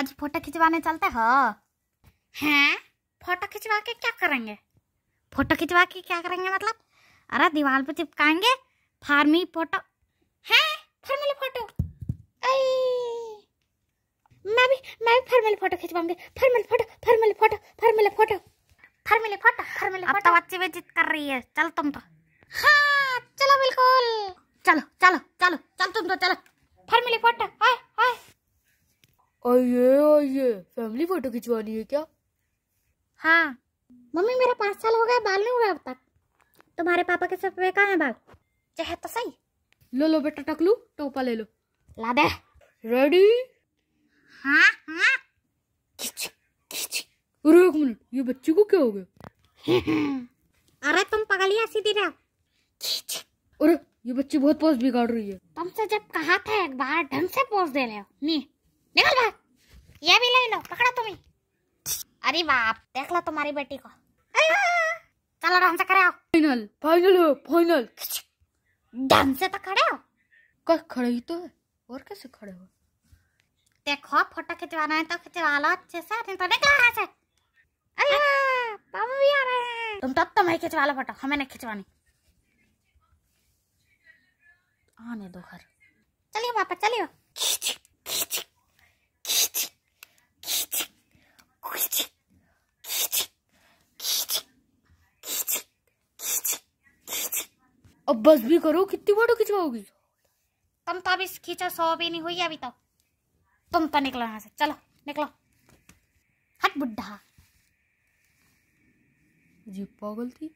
आज फोटो खिंचवाने चलते हो हैं फोटो खिंचवा के क्या करेंगे फोटो खिंचवा के क्या करेंगे मतलब अरे दीवार पे चिपकाएंगे फार्मी फोटो है फॉर्मल फोटो ऐ मैं भी मैं भी फॉर्मल फोटो खिंचवाऊंगी formal photo formal photo formal photo formal photo formal photo अब तो बच्चे भी जिद कर रही है चल तुम तो हाँ चलो बिल्कुल चलो चलो चलो चल तुम तो चलो और ये और ये फैमिली फोटो खिंचवानी है क्या हाँ मम्मी मेरा पाँच साल हो गया बाल नहीं हुआ अब तक तुम्हारे पापा के सर पे कहाँ है बाल चाहे तो सही लो लो बेटा टक टकलू टोपा ले लो ला दे रेडी हाँ हाँ किच किच अरे एक मिनट ये बच्ची को क्या हो गया अरे तुम पगलिया सीधी रहो खींच अरे ये बच्ची बहुत पोज बिगाड़ रही है तुमसे जब कहा था एक बार ढंग से पोज दे रहे हो नहीं निकल भाग ये भी ले लो पकड़ो तुम्हें अरे बाप देख लो तुम्हारी बेटी को हाँ, हाँ, हाँ। चलो डांस से खड़े आओ फाइनल फाइनल हो फाइनल डांस से तो खड़े हो क्या खड़े ही तो है और कैसे खड़े हो देखो फोटो खिंचवाना है तो खिंचवा लो अच्छे से नहीं तो निकलो यहां से अरे बाबू भी आ रहे हैं तुम तब तो मैं खिंचवा लो फोटो हमें नहीं खिंचवानी आने दो घर चलिए पापा चलिए अब बस भी करो कितनी फोटो खिंचवाओगी तुम तो अभी खींचो सौ भी नहीं हुई अभी तो तुम तो निकलो यहाँ से चलो निकलो हट बुढ़ा जी पागल थी